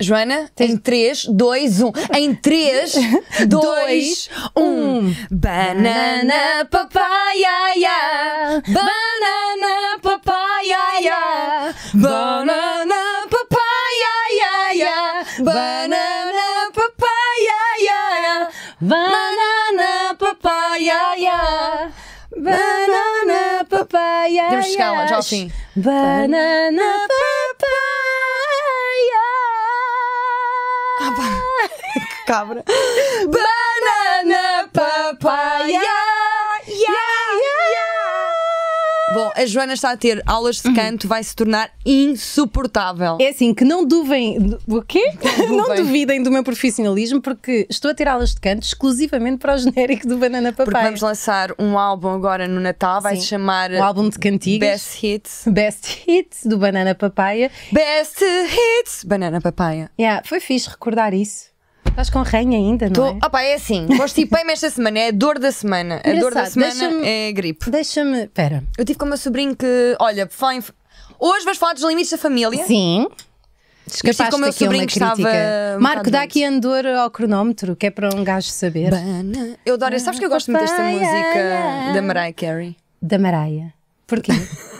Joana, em 3, 2, 1. Em 3, 2, 1. Banana, papaya, Banana, papaya, Banana, papaya, ya, ya. Banana, papaya, ya, ya. Banana, papaya, Banana, papaya, ya. Temos que já ao Banana, papaya. Ah, Cabra. Bye. Bom, a Joana está a ter aulas de uhum. canto, vai se tornar insuportável. É assim, que não duvem. O quê? Não, não duvidem do meu profissionalismo, porque estou a ter aulas de canto exclusivamente para o genérico do Banana Papai. Porque vamos lançar um álbum agora no Natal, vai se chamar. O álbum de cantigas. Best Hits. Best Hits do Banana Papaya. Best Hits! Banana Papaya. Yeah, foi fixe recordar isso. Estás com ranho ainda, não Tô, é? Opa, é assim, constipei-me esta semana, é a dor da semana. A dor da semana é gripe. Deixa-me, espera Eu tive com o meu sobrinho que, olha, foi hoje vais falar dos limites da família. Sim. Escapaste como meu sobrinho estava. Marco, dá aqui andor ao cronómetro, que é para um gajo saber. eu adoro, sabes que eu gosto muito desta música da Mariah Carey? Da Mariah. Porquê?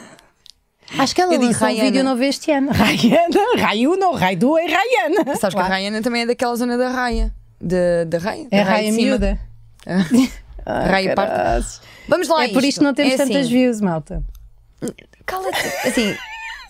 Acho que ela eu lançou um vídeo novo este ano. Rayana, Rayuno, 2 e Rayana. Sabes claro. que a Rayana também é daquela zona da raia. Da, da raia? é raia, raia miúda. Ah, raia parte. Vamos lá, É por isto que não temos é tantas assim. views, malta. Cala-te. Assim,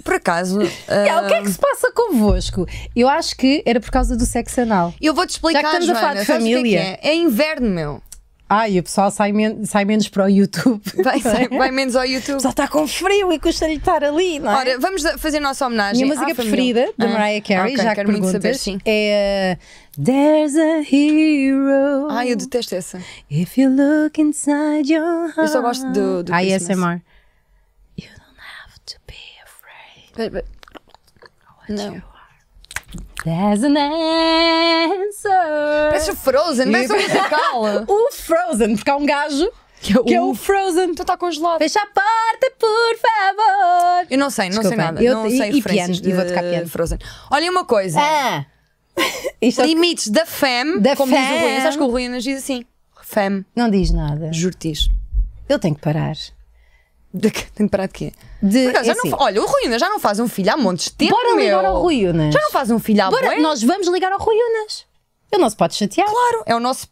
por acaso. Uh... É, o que é que se passa convosco? Eu acho que era por causa do sexo anal. Eu vou-te explicar, Já que estamos Joana, a falar de família. Que é, que é? é inverno, meu. Ah, e o pessoal sai, men sai menos para o YouTube. Vai, é? sai, vai menos ao YouTube. O pessoal está com frio e custa-lhe estar ali, não é? Ora, vamos fazer a nossa homenagem. Minha música preferida da ah, Mariah Carey, okay, já quero que perguntas, muito saber, sim. é There's a Hero. Ai, eu detesto essa. If you look inside your heart. Eu só gosto do, do Ai, ah, é ASMR. You don't have to be afraid. But, but, no. There's an answer. Parece o Frozen, parece um musical. o Frozen, porque há um gajo que é o, que é o Frozen. Então está congelado. Fecha a porta, por favor. Eu não sei, não Desculpa, sei nada. Eu, não e, sei e piano, de, e vou tocar piano. Frozen. Olha uma coisa. Ah. É Limites da FEM. Da como FEM. diz o Rui. Acho que o Rui diz assim? FEM. Não diz nada. Juro-te. Eu tenho que parar. De que? Tenho parado parar de quê? De, é assim. não, olha, o Rui Unas já não faz um filho há montes de tempo. Bora meu. ligar ao Rui Unas. Já não faz um filho há Bora, boi? Nós vamos ligar ao Rui Unas. Ele não se pode chatear. Claro, é o nosso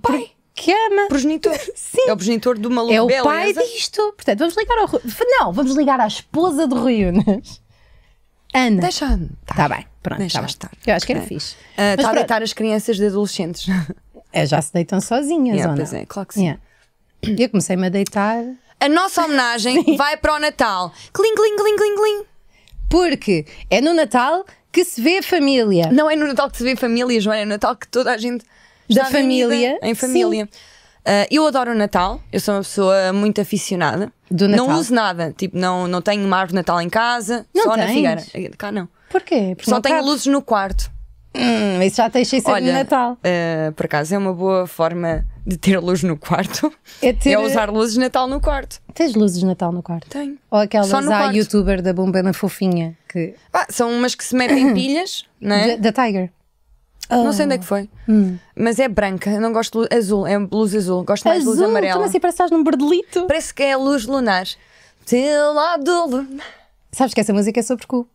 pai. Que ama. Progenitor. Sim. É o progenitor de uma É o beleza. pai disto. Portanto, vamos ligar ao Rui. Não, vamos ligar à esposa do Rui Unas. Ana. Deixa. Está tá bem. Pronto, Deixa tá estar. Eu acho que era é. fixe. Uh, ah, está a deitar as crianças de adolescentes. É, já se deitam sozinhas, yeah, ou não? Pois é, claro que sim. Yeah. Eu comecei-me a deitar a nossa homenagem vai para o Natal. Cling, cling, cling, cling, cling. Porque é no Natal que se vê a família. Não é no Natal que se vê a família, Joana, é no Natal que toda a gente da família. Em família. Uh, eu adoro o Natal, eu sou uma pessoa muito aficionada. Do Natal. Não uso nada, tipo, não, não tenho uma árvore de Natal em casa, não só tens? na Figueira. Cá não. Porquê? Porque só tenho cabe. luzes no quarto. Hum, isso já tem isso Olha, de Natal. Uh, por acaso é uma boa forma de ter luz no quarto é, é ter... é usar luzes de Natal no quarto. Tens luzes de Natal no quarto? Tenho. Ou aquelas Só youtuber da bomba na fofinha que. Ah, são umas que se metem pilhas, não é? Da, Tiger. Oh. Não sei onde é que ah. foi. Hum. Mas é branca, eu não gosto de luz azul, é luz azul, gosto mais azul, de luz amarela. Como assim? Parece que estás num bordelito? Parece que é luz lunar. Teu lado lunar. Sabes que essa música é sobre cu.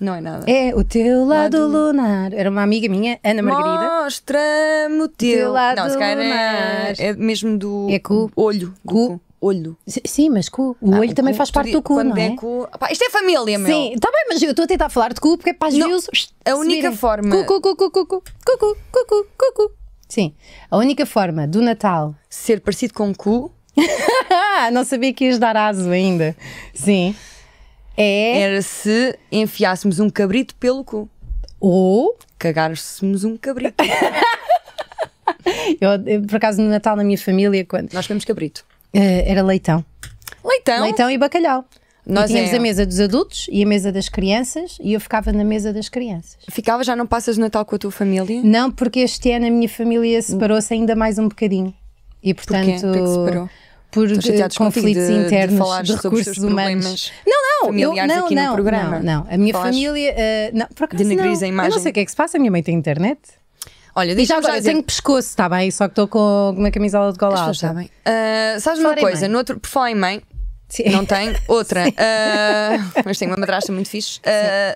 Não é nada. É o teu lado, lado... lunar. Era uma amiga minha, Ana Margarida. Mostra-me o teu, lado não, se calhar é- lunar. É, é mesmo do é cu. olho. Cu. cu. Olho. Sim, mas cu. O ah, olho o também cu, faz parte do cu, quando não é? é cu... isto é família, meu. Sim, está bem, mas eu estou a tentar falar de cu porque é para as não, A única forma. Cu, cu, cu, cu, cu, cu, cu, cu, cu, cu. Sim. A única forma do Natal ser parecido com cu. Ah, não sabia que ias dar aso ainda. Sim. É. Era se enfiássemos um cabrito pelo cu. Ou. Cagássemos um cabrito. eu, eu, por acaso, no Natal, na minha família, quando. Nós comemos cabrito. Uh, era leitão. Leitão? Leitão e bacalhau. Nós e tínhamos é. a mesa dos adultos e a mesa das crianças e eu ficava na mesa das crianças. Ficava? Já não passas o Natal com a tua família? Não, porque este ano a minha família separou-se ainda mais um bocadinho. E é portanto. Porquê? Porque separou? por eh, conflitos de, internos de, de recursos humanos. Não, não, eu, não, não, programa. Não, não, a minha Falaste família, uh, não, por acaso não. Eu não sei o que é que se passa, a minha mãe tem internet. Olha, deixa já agora, eu tenho pescoço, está bem, só que estou com uma camisola de gola alta. sabem? bem. Uh, ah, ah, sabes uma coisa, no outro, por falar em mãe, Sim. Não tem outra. Uh, mas tem uma madrasta muito fixe.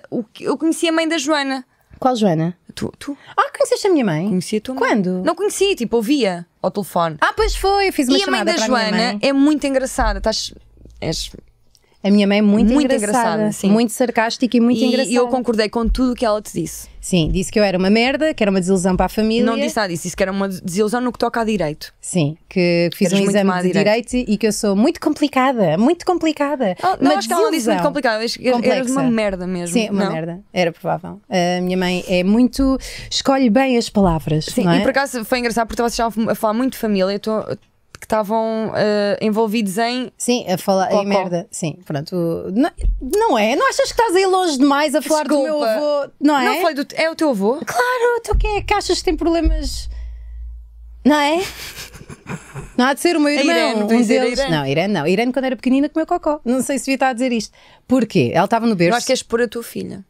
Uh, eu conheci a mãe da Joana. Qual Joana? Tu, tu? Ah, conheceste a minha mãe? Conheci a tua mãe. Quando? Não conheci, tipo, ouvia ao telefone. Ah, pois foi, fiz uma e chamada para a minha mãe. E a mãe da Joana é muito engraçada. Estás... És a minha mãe é muito, muito engraçada, engraçada muito sarcástica e muito e, engraçada. E eu concordei com tudo o que ela te disse. Sim, disse que eu era uma merda, que era uma desilusão para a família. Não disse nada disse que era uma desilusão no que toca a direito. Sim, que, fiz Eres um exame de direito. direito. e que eu sou muito complicada, muito complicada. Ah, não, acho que ela não disse muito complicada, acho que era uma merda mesmo. Sim, uma não? merda, era provável. A minha mãe é muito. escolhe bem as palavras. Sim, é? e por acaso foi engraçado porque estava a falar muito de família, que estavam uh, envolvidos em. Sim, a falar Cocó. em merda. Sim, pronto. Não, não, é? Não achas que estás aí longe demais a falar Desculpa. do meu avô? Não é? Não falei do, é o teu avô? Claro, tu que é que achas que tem problemas. Não é? Não há de ser o meu é irmão. A Irene, um deles. Irene. Não, Irene não. Irene, quando era pequenina, comeu cocó. Não sei se devia estar a dizer isto. Porquê? Ela estava no berço. Não acho que és expor a tua filha.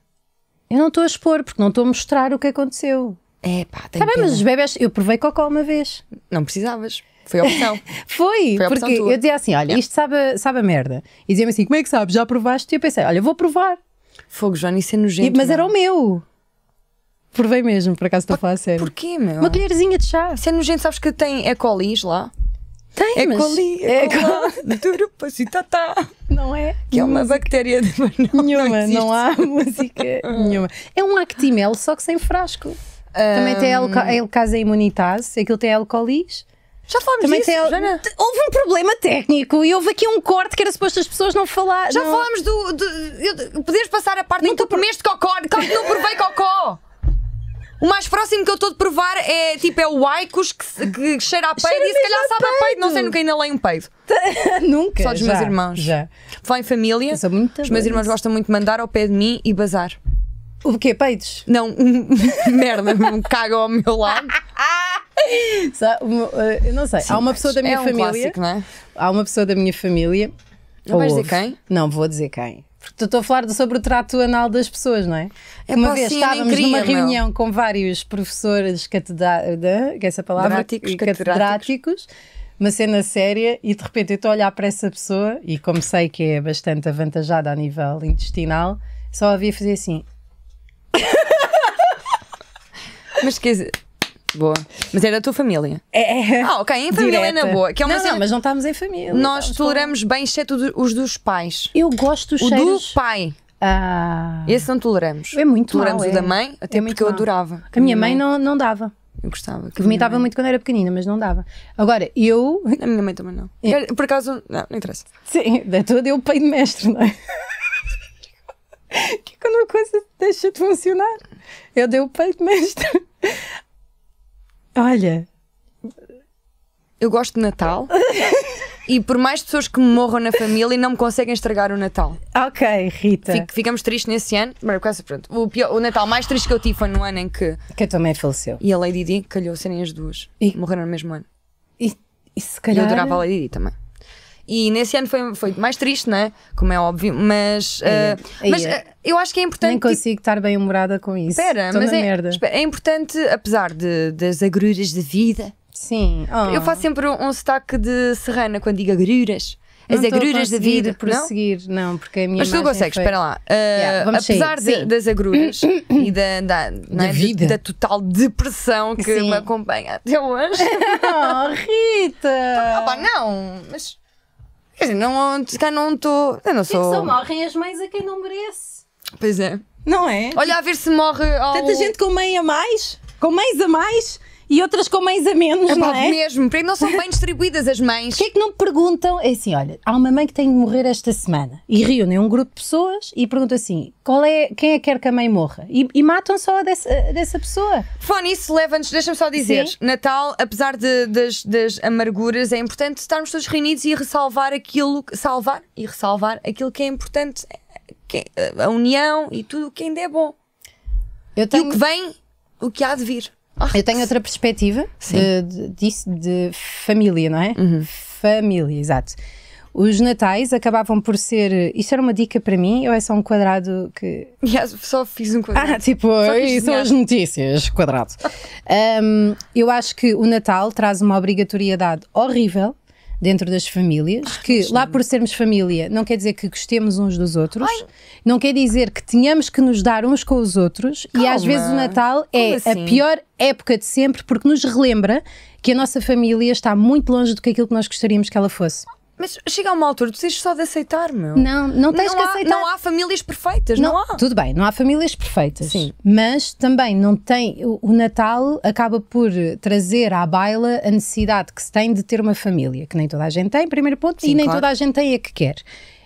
Eu não estou a expor, porque não estou a mostrar o que aconteceu. É pá, tem Tá bem, mas os bebés. Eu provei cocó uma vez. Não precisavas. Foi a opção. Foi, Foi a opção porque tua. eu dizia assim: olha, isto sabe, a- sabe a merda. E dizia-me assim: como é que sabes? Já provaste? E eu pensei: olha, vou provar. Fogo, Joana, isso é E- mas era o meu. Provei mesmo, por acaso estou a falar a sério. Porquê, meu? Uma colherzinha de chá. Sendo é nojento, sabes que tem E. colis lá? Tem, E. mas... coli, E. É coli, tá, tá. Não é? que é uma bactéria de... não, Nenhuma, não, há música nenhuma. É um Actimel, só que sem frasco. Também tem a l casa imunitase, aquilo tem colis. Já falámos disso, tem, Jana? Houve um problema técnico e houve aqui um corte que era suposto as pessoas não falar. Já não. falámos do. do poderes passar a parte não tu comeste cocó. Claro é que não provei cocó! O mais próximo que eu estou de provar é tipo é o Aicos que, que cheira a peido cheira e se calhar sabe a peito. Não sei, nunca ainda leio um peido. nunca. Só dos já, meus irmãos. Já. Falar em família. Os meus irmãos gostam muito de mandar ao pé de mim e bazar. O quê? Peitos? Não, um, merda, um caga ao meu lado. Eh, eu não sei. Sim, há uma pessoa da minha é um família. Clássico, não é? Há uma pessoa da minha família. Não vais dizer quem? Não, vou dizer quem. Porque estou a falar sobre o trato anal das pessoas, não é? é uma vez estávamos queria, numa meu. reunião com vários professores catedráticos, é essa palavra? Dráticos, catedráticos. Uma cena séria, e de repente eu estou a olhar para essa pessoa, e como sei que é bastante avantajada a nível intestinal, só havia fazer assim. Mas quer dizer. Boa. Mas era é da tua família? É, é. Ah, ok. Em família Direta. é na boa. Que é uma não, cena... não, mas não estamos em família. Nós toleramos bem, exceto os dos pais. Eu gosto dos o cheiros... do pai. Ah. Esse não toleramos. É muito Toleramos mal, o é. da mãe, é até é porque eu adorava. A minha mãe, não, não dava. Eu gostava. Que Vomitava muito quando era pequenina, mas não dava. Agora, eu. A minha mãe também não. É. Por acaso, não, não interessa. Sim, da tua deu pai de mestre, não é? que quando a coisa deixa de funcionar, eu dei o peito mestre. Olha. Eu gosto de Natal. e por mais pessoas que me morram na família, não me conseguem estragar o Natal. Ok, Rita. ficamos tristes nesse ano. Mas, pronto, o, pior, o Natal mais triste que eu tive foi no ano em que. Que a tua mãe faleceu. E a Lady Di calhou serem as duas. E morreram no mesmo ano. E, e se calhar. E eu adorava a Lady Di também. E nesse ano foi, foi mais triste, né? Como é óbvio, mas, é, uh, é, mas é. Eh, eu acho que é importante. Nem consigo tipo... estar bem humorada com isso. Espera, mas é, merda. é importante, apesar de, das agruras de vida. Sim. Oh. Eu faço sempre um, um sotaque de serrana quando digo agruras. As não agruras de vida. prosseguir, não? não, porque a minha. Mas tu consegues, foi... espera lá. Uh, yeah, apesar de, das agruras e da, da, da, é? vida. da, da total depressão que Sim. me acompanha até hoje. oh, Rita! Ah, pá, não, mas. Quer dizer, não, não estou. não sou. E só morrem as mães a quem não merece. Pois é. Não é? Olha, a ver se morre. Ao... Tanta gente com mãe a mais? Com mães a mais? e outras com mães a menos, é, não é? mesmo, porque não são bem distribuídas as mães. O que é que não perguntam? É assim, olha, há uma mãe que tem de morrer esta semana e reúnem um grupo de pessoas e perguntam assim, qual é, quem é que quer que a mãe morra? E, e matam só dessa, dessa pessoa. Fone, isso leva-nos, deixa-me só dizer, Sim. Natal, apesar de, das, das amarguras, é importante estarmos todos reunidos e ressalvar aquilo, salvar e ressalvar aquilo que é importante, que é a união e tudo o que ainda é bom. Tenho... E o que vem, o que há de vir. Ah, eu tenho outra perspectiva de, de, disso, de família, não é? Uhum. Família, exato. Os natais acabavam por ser. isso era uma dica para mim ou é só um quadrado que. Yes, só fiz um quadrado. Ah, tipo, são as notícias, quadrado. um, eu acho que o Natal traz uma obrigatoriedade horrível dentro das famílias, que lá por sermos família não quer dizer que gostemos uns dos outros, Ai. não quer dizer que tenhamos que nos dar uns com os outros Calma. e às vezes o Natal é assim? a pior época de sempre porque nos relembra que a nossa família está muito longe do que aquilo que nós gostaríamos que ela fosse. Mas chega a uma altura, tu tens só de aceitar, meu. Não, não tens não que há, aceitar. Não há famílias perfeitas, não, não, há. Tudo bem, não há famílias perfeitas. Sim. Mas também não tem. O, o Natal acaba por trazer à baila a necessidade que se tem de ter uma família, que nem toda a gente tem, primeiro ponto, Sim, e nem toda a gente tem a que quer.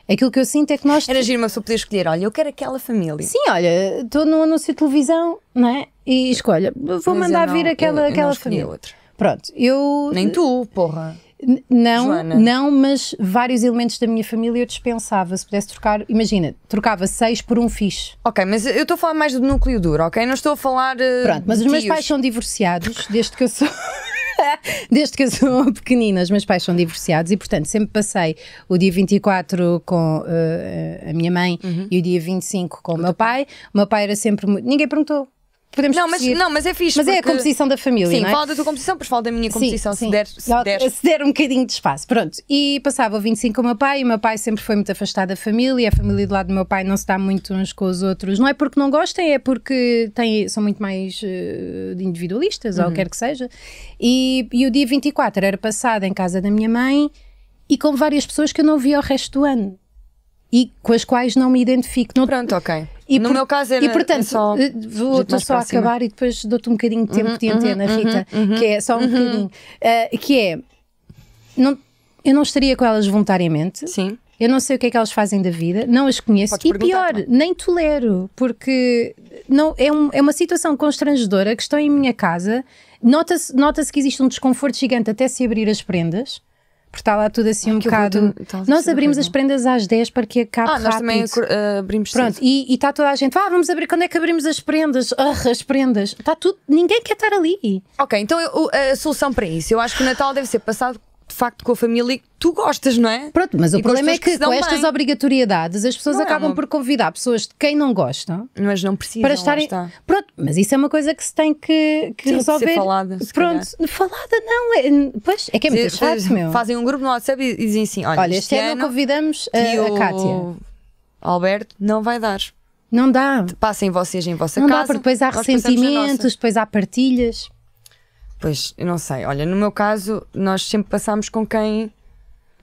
Aquilo que eu sinto é que nós. Era girma mas eu podia escolher, olha, eu quero aquela família. Sim, olha, estou num anúncio de televisão, não é? E escolha, vou mas mandar não, vir aquela, eu, eu aquela família. Outra. Pronto, eu. Nem tu, porra. Não, Joana. não, mas vários elementos da minha família eu dispensava. Se pudesse trocar, imagina, trocava seis por um fixe. Ok, mas eu estou a falar mais do núcleo duro, ok? Não estou a falar. Uh, Pronto, mas os meus pais são divorciados desde que eu sou. desde que eu sou pequenina, os meus pais são divorciados e, portanto, sempre passei o dia 24 com uh, a minha mãe uhum. e o dia 25 com o meu pai. O meu pai era sempre. Ninguém perguntou podemos não, mas, Não, mas é fixe. Mas porque... é a composição da família. Sim, não é? fala da tua composição, depois fala da minha composição, sim, se, sim. Der, se, der. se der um bocadinho de espaço. Pronto, e passava o 25 o meu pai, e o meu pai sempre foi muito afastado da família, a família do lado do meu pai não se dá muito uns com os outros. Não é porque não gostem, é porque têm, são muito mais uh, individualistas, uhum. ou quer que seja. E, e o dia 24 era passado em casa da minha mãe e com várias pessoas que eu não via o resto do ano e com as quais não me identifico. não Pronto, ok. E no por... meu caso era, E portanto, é só... Eh, vou estou só a acabar e depois dou-te um bocadinho de tempo uhum, de uhum, antena, uhum, Rita, uhum, que é só um uhum. bocadinho. Uh, que é. Não, eu não estaria com elas voluntariamente. Sim. Eu não sei o que é que elas fazem da vida, não as conheço Podes e pior, então. nem tolero, porque não, é, um, é uma situação constrangedora que estão em minha casa. Nota-se nota que existe um desconforto gigante até se abrir as prendas. Porque está lá tudo assim Ai, um bocado. nós abrimos as prendas às 10 para que acabe. Ah, rápido. nós também eh, abrimos Pronto, e está toda a gente. Ah, vamos abrir. Quando é que abrimos as prendas? Uh, as prendas. Está tudo. Ninguém quer estar ali. Ok, então eu, a solução para isso. Eu acho que o Natal deve ser passado facto com a família tu gostas, não é? Pronto, mas e o problema é que, que com estas obrigatoriedades as pessoas não é, acabam é uma... por convidar pessoas de quem não gostam. Mas não precisam. Para estarem. Pronto, mas isso é uma coisa que se tem que, que tem resolver. Que ser falada, Pronto, calhar. falada não. É, pois, é que é muito fácil chato, meu. Fazem um grupo no WhatsApp e dizem assim: olha, olha este, ano, convidamos a, a Cátia. Alberto, não vai dar. Não dá. Passem vocês em vossa não casa. Não dá, porque depois há ressentimentos, depois há partilhas. Pois, eu não sei. Olha, no meu caso, nós sempre passámos com quem.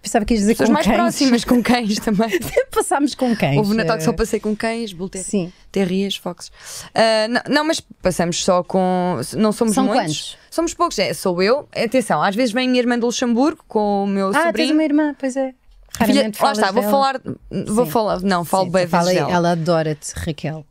Pensava que ias dizer Pessoas com mais cães. próximas, com cães também. passámos com cães. Houve Natal que só eh, passei com cães, bull Sim. terrias, foxes. Uh, não, não, mas passamos só com. Não somos São muitos. Quantos? Somos poucos, é, sou eu. Atenção, às vezes vem minha irmã do Luxemburgo com o meu ah, sobrinho. Ah, tens uma irmã, pois é. Filha, lá está, vou dela. falar. Vou Sim. falar. Não, falo Sim, bem. Fala, ela adora-te, Raquel.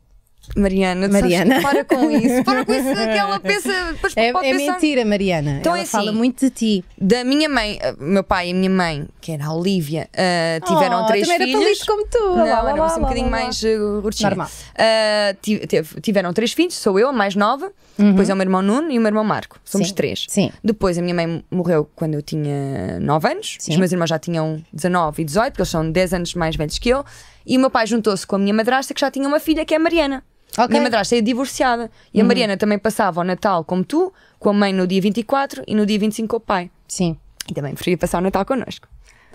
Mariana, Mariana. Sabes, para com isso, para com isso é que ela pensa. é, é mentira, Mariana. Então, ela é assim, fala muito de ti. Da minha mãe, eh, meu pai e a minha mãe, que era a Olivia, uh, tiveram oh, três também filhos. Era como tu. Não, lá, era lá, lá, um assim bocadinho mais eh, gordinha. Normal. Uh, tiveram três filhos, sou eu, a mais nova, uhum. depois é o meu irmão Nuno e o meu irmão Marco. Somos Sim. três. Sim. Depois a minha mãe morreu quando eu tinha nove anos, Sim. os meus irmãos já tinham 19 e 18, porque eles são dez anos mais velhos que eu. E o meu pai juntou-se com a minha madrasta, que já tinha uma filha, que é a Mariana. Okay. Minha madrasta é divorciada. E a uhum. Mariana também passava o Natal como tu, com a mãe no dia 24 e no dia 25 com o pai. Sim. E também preferia passar o Natal connosco.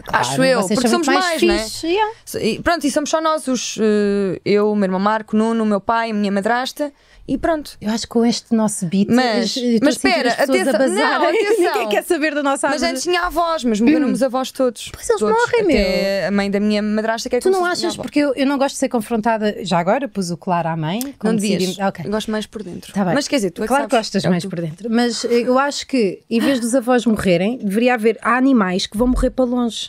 Claro, Acho eu, porque somos mais, mais fixe, né? yeah. e, Pronto, e somos só nós, os, eh, eu, o meu irmão Marco, Nuno, meu pai, a minha madrasta e pronto. Eu acho que com este nosso beat. Mas, eh, mas espera, atenção, não, atenção. Ninguém quer saber da nossa Mas antes tinha avós, mas morremos os avós todos. Pois eles todos. morrem, mesmo. A mãe da minha madrasta quer é Tu não achas? Porque eu, eu não gosto de ser confrontada. Já agora pus o claro à mãe. Não dizes Decidi... Ah, gosto mais por dentro. Tá mas quer dizer, tu é Claro que, sabes, gostas é mais tu... por dentro. Mas eh, eu acho que em vez dos avós morrerem, deveria haver. Há animais que vão morrer para longe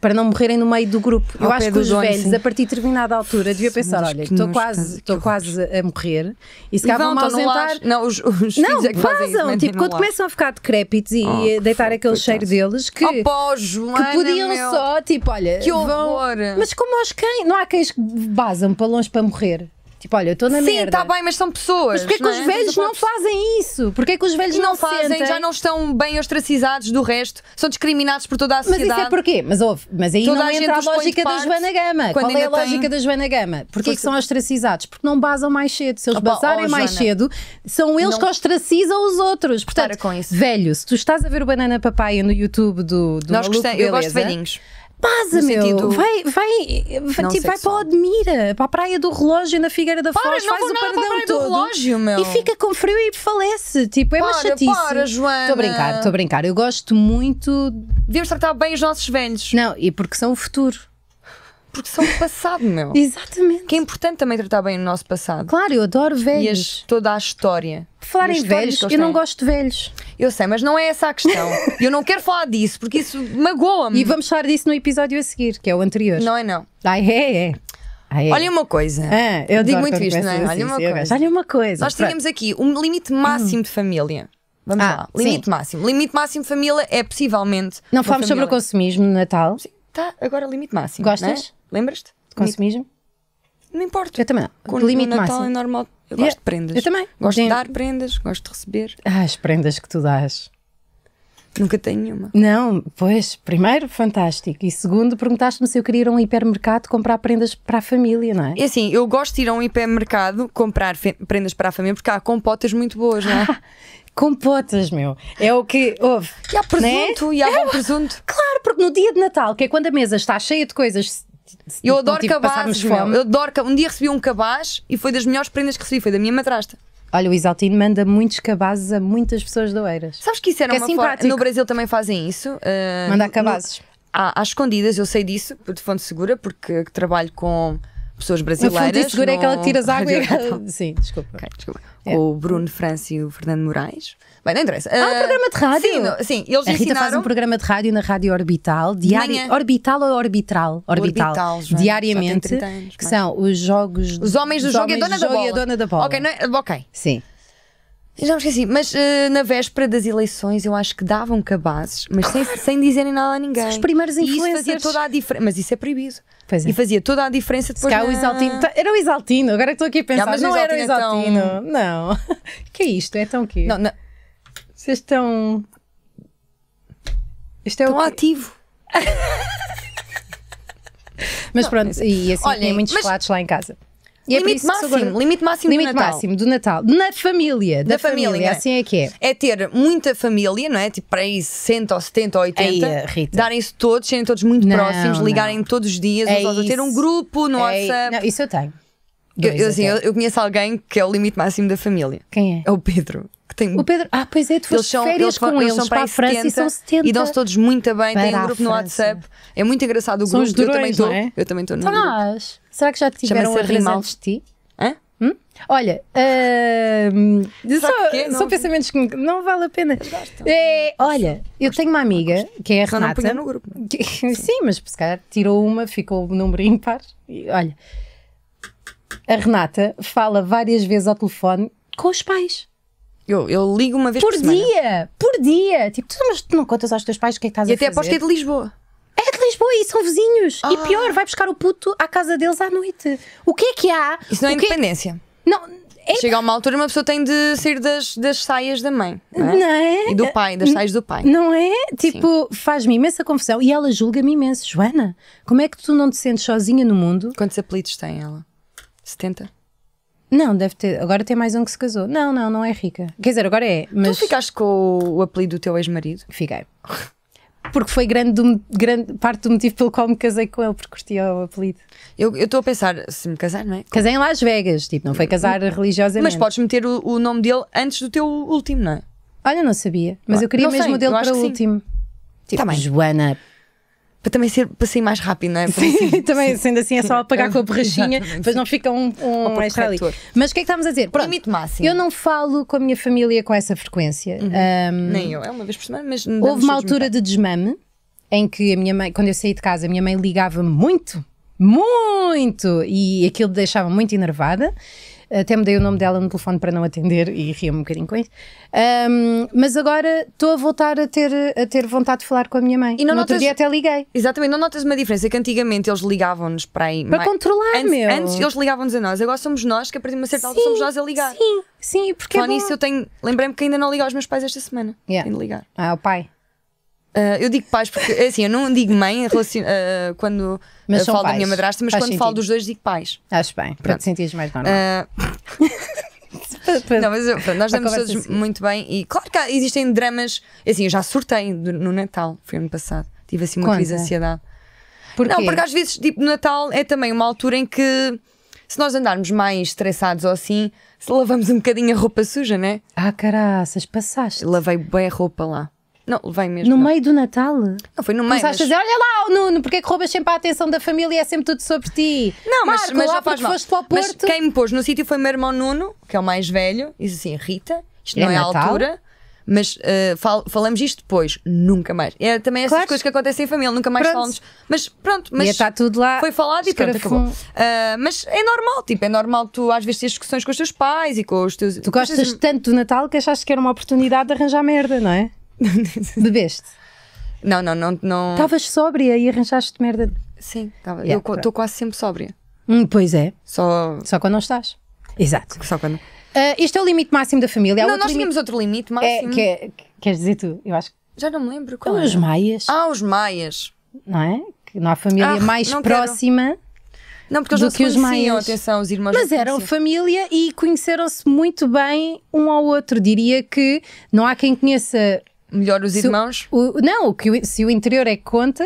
para não morrerem no meio do grupo. Ao eu acho que os velhos, sim. a partir de determinada altura, devia pensar: olha, estou quase, estou quase a morrer e se calhar vão-me ausentar. Não, os, os não, é vazam. Isso, tipo, quando lar. começam a ficar decrépitos e oh, a eh, deitar aquele cheiro deles que, oh, pô, Joana, que podiam meu. só, tipo, olha, que horror. Vão, mas como aos cães, não há cães que vazam para longe para morrer. Tipo, olha, eu estou na Sim, merda. Sim, está bem, mas são pessoas. Mas porquê é que os velhos não fazem isso? Porquê que os velhos não, não fazem? Sentem? Já não estão bem ostracizados do resto, são discriminados por toda a sociedade. Mas isso é porquê? Mas houve, mas aí toda não a entra a é lógica da Joana Gama. Qual é a lógica tem... da Joana Gama? Porquê que são ostracizados? Porque não basam mais cedo. Se eles Opa, basarem oh, mais Joana, cedo, são eles não... que ostracizam os outros. Portanto, velho, se tu estás a ver o Banana Papaya no YouTube do, do Nós Beleza, eu gosto de velhinhos. Pasa, meu. Sentido... Vai, vai, tipo, vai para o Admira, para a Praia do Relógio, na Figueira da Foz, para, faz o paradão todo. Relógio, e fica com frio e falece. Tipo, é para, uma chatice. Para, Joana. Estou a brincar, estou a brincar. Eu gosto muito. Devemos tratar bem os nossos velhos. Não, e porque são o futuro porque são o passado, meu. Exatamente. Que é importante também tratar bem o nosso passado. Claro, eu adoro velhos. E toda a história. Falar em velhos, eu não gosto de velhos. Eu sei, mas não é essa a questão. eu não quero falar disso, porque isso magoa-me. E vamos falar disso no episódio a seguir, que é o anterior. Não é não. Ai, ah, é, é. Ah, é. Olha uma coisa. Ah, eu digo muito isto, não é? Assim, olha, uma sim, coisa. olha uma coisa. Nós tínhamos aqui um limite hum. máximo de família. Vamos ah, lá. Limite sim. máximo. Limite máximo de família é possivelmente. Não falamos sobre o consumismo no Natal. Sim está agora limite máximo. É? Gostas? Né? Lembras-te? De consumismo? Não importa. Eu também não. Com limite Natal é máximo. é normal. Eu yeah. gosto de prendas. Eu também. Gosto de dar prendas, gosto de receber. Ah, as prendas que tu dás. Nunca tenho nenhuma. Não, pois, primeiro, fantástico. E segundo, perguntaste-me se eu queria ir a um hipermercado comprar prendas para a família, não é? É assim, eu gosto de ir a um hipermercado comprar prendas para a família porque há compotas muito boas, não é? compotas, meu. É o que houve. E há presunto, né? e há bom é presunto. Claro, porque no dia de Natal, que é quando a mesa está cheia de coisas. Eu adoro tipo cabazes, Eu adoro Um dia recebi um cabaz e foi das melhores prendas que recebi, foi da minha madrasta. Olha, o Isaltino manda muitos cabazes a muitas pessoas doeiras. Sabes que isso era que é uma é forma. No Brasil também fazem isso. Uh, eh, Mandar cabazes. No, às escondidas, eu sei disso, de fonte segura, porque trabalho com pessoas brasileiras. No fundo, é aquela que tiras água e... Sim, desculpa. Okay, desculpa. É. O Bruno França e o Fernando Moraes. Bem, não interessa. Ah, uh, programa de rádio? Sim, não, sim eles a Rita ensinaram... faz um programa de rádio na Rádio Orbital, diari... orbital ou orbital? Orbital. orbital já, diariamente, já anos, que mas... são os jogos... Os homens do os jogo, homens e, a dona, do jogo e a dona da bola. Ok, não é? ok. Sim. Já me esqueci, mas uh, na véspera das eleições eu acho que davam cabazes, mas sem, sem dizerem nada a ninguém. os primeiros influencers. isso fazia toda a diferença. Mas isso é proibido. Pois é. E fazia toda a diferença depois. Se cá na... o Isaltino. Tá, era o Isaltino, agora estou aqui a pensar, não, ah, mas não era o Isaltino. É tão... Não. O que é isto? É tão quê? Não, não. Vocês estão. Isto é tão o. Quê? ativo. mas não, pronto, é e assim, Olhem, tem muitos mas... lá em casa. E é limite, máximo, agora... limite máximo limite do Natal. limite máximo do Natal. Na família. Da, da família, família. Assim é que é. É ter muita família, não é? Tipo para aí 60 ou 70 ou 80. É, eh, Rita. Darem-se todos, serem todos muito não, próximos, ligarem não. todos os dias, é uns ter um grupo é, no WhatsApp. Não, isso eu tenho. eu, assim, eu, eu, conheço alguém que é o limite máximo da família. Quem é? É o Pedro tem. O Pedro, ah, pois é, tu foste são, férias eles, com eles, eles são para, para a França 70, e são 70. E dão-se todos muito bem, tem um grupo no WhatsApp. É muito engraçado o são grupo. Durões, eu também estou. É? Eu também estou no grupo. grupo. Será que já tiveram a razão de ti? Hã? Hum? Olha, uh, só, é só não, pensamentos que não vale a pena. É, olha, eu tenho uma amiga que é a Renata. Não no grupo. É? Que, sim. sim, mas se calhar tirou uma, ficou o número ímpar. olha, a Renata fala várias vezes ao telefone com os pais. Eu, eu ligo uma vez por, por dia. Semana. Por dia! Tipo, tu, mas tu não contas aos teus pais o que é que estás e a fazer. E até aposto que é de Lisboa. É de Lisboa e são vizinhos. E ah. pior, vai buscar o puto à casa deles à noite. O que é que há? Isso não é, é independência. Não. É... Chega a uma altura uma pessoa tem de sair das, das saias da mãe. Não é? Não é? E do pai, das saias do pai. Não é? Tipo, faz-me imensa confusão e ela julga-me imenso. Joana, como é que tu não te sentes sozinha no mundo? Quantos apelidos tem ela? 70? Não, deve ter. Agora tem mais um que se casou. Não, não, não é rica. Quer dizer, agora é. Mas... Tu ficaste com o apelido do teu ex-marido? Fiquei. Porque foi grande, do, grande parte do motivo pelo qual me casei com ele, porque curtia o apelido. Eu estou a pensar, se me casar, não é? Casei em Las Vegas, tipo, não foi casar eu, uhum. religiosamente. Mas podes meter o, o, nome dele antes do teu último, não é? Olha, não sabia, mas eu queria não mesmo sei, o dele para o último. Tipo, tá Joana para também ser, para sair mais rápido, não é? sim, assim, também sim. sendo assim é só apagar com a borrachinha, depois não fica um, um extra ali. Mas o que é que estamos a dizer? Pronto, Limite máximo. Eu não falo com a minha família com essa frequência. Uhum. Um, Nem eu, é uma vez por semana, mas Houve uma altura de desmame em que a minha mãe, quando eu saí de casa, a minha mãe ligava muito, muito, e aquilo deixava muito enervada. Até dei o nome dela no telefone para não atender e ria-me um bocadinho com isso. Um, mas agora estou a voltar a ter, a ter vontade de falar com a minha mãe. E não no notas, outro dia até liguei. Exatamente, não notas uma diferença que antigamente eles ligavam-nos para aí. Para mas, controlar, antes, meu. Antes eles ligavam-nos a nós, agora somos nós que a partir de uma certa altura somos nós a ligar. Sim, sim, porque. Só é nisso eu tenho. Lembrei-me que ainda não liguei aos meus pais esta semana. Yeah. Tenho de ligar. Ah, o pai. Uh, eu digo pais porque, é assim, eu não digo mãe relacion... uh, quando ah, mas falo pais. da minha madrasta, mas Faz quando sentido. falo dos dois digo pais. Acho bem, pronto. para te sentires mais normal. Uh... não, mas pronto, nós damos todos muito bem e claro que há, existem dramas. É assim, eu já surtei no Natal, foi ano passado. Tive assim uma Conta. crise de ansiedade. Porquê? Não, porque às vezes, tipo, Natal é também uma altura em que se nós andarmos mais estressados ou assim, se lavamos um bocadinho a roupa suja, né? Ah, caraças, passaste. Lavei bem a roupa lá. Não, levei mesmo. No não. meio do Natal? Não, foi no meio. Começaste mas... a dizer: olha lá, oh, Nuno, porque é que roubas sempre a atenção da família? e É sempre tudo sobre ti. Não, Marco, mas, mas lá faz mal. foste para o Porto. Mas quem me pôs no sítio foi o meu irmão Nuno, que é o mais velho, e disse assim: Rita, isto é não é Natal? a altura. Mas uh, fal falamos isto depois, nunca mais. É também essas claro. coisas que acontecem em família, nunca mais pronto. falamos. Mas pronto, mas está tudo lá. Foi falado e pronto, acabou. Uh, mas é normal, tipo, é normal tu às vezes teres discussões com os teus pais e com os teus. Tu gostas teus... Assim. tanto do Natal que achaste que era uma oportunidade de arranjar merda, não é? Bebeste? Não, não, não. não... Estavas sóbria e arranjaste merda. Sim, Yeah, eu estou quase sempre sóbria. Hum, pois é. Só... Só quando não estás. Exato. Só quando. Uh, ah, este é o limite máximo da família. Há não, nós limite... tínhamos outro limite é, máximo. É, que é, queres dizer tu? Eu acho que... Já não me lembro qual. Então, os maias. Ah, os maias. Não é? Que não há família ah, mais não próxima. Quero. Não, porque eles do não que os maias. atenção, os irmãos. Mas eram família e conheceram-se muito bem um ao outro. Diria que não há quem conheça melhor os irmãos. O, não, o que, se o interior é que conta,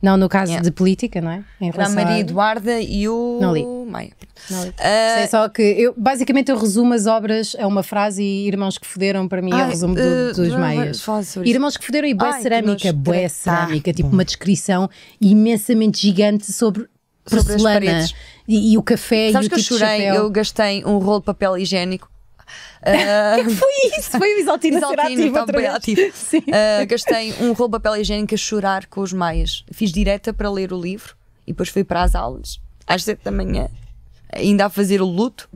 não no caso yeah. de política, não é? Era a Maria a... Eduarda e o não li. Maia. Não Uh... Ah, Sei é só que eu, basicamente eu resumo as obras a uma frase e irmãos que fuderam para mim Ai, é o resumo uh, dos meios. Irmãos que fuderam e boé cerâmica, boé tá. cerâmica, tipo uma descrição imensamente gigante sobre porcelana e, e, o café Sabes e o que tipo eu chorei? Eu gastei um rolo de papel higiênico ah, é que foi isso? Foi o Isaltino, Isaltino então, a bem ativo. Uh, ah, gastei um rolo de papel higiênico a chorar com os maias. Fiz direta para ler o livro e depois fui para as aulas às sete da manhã, ainda a fazer o luto.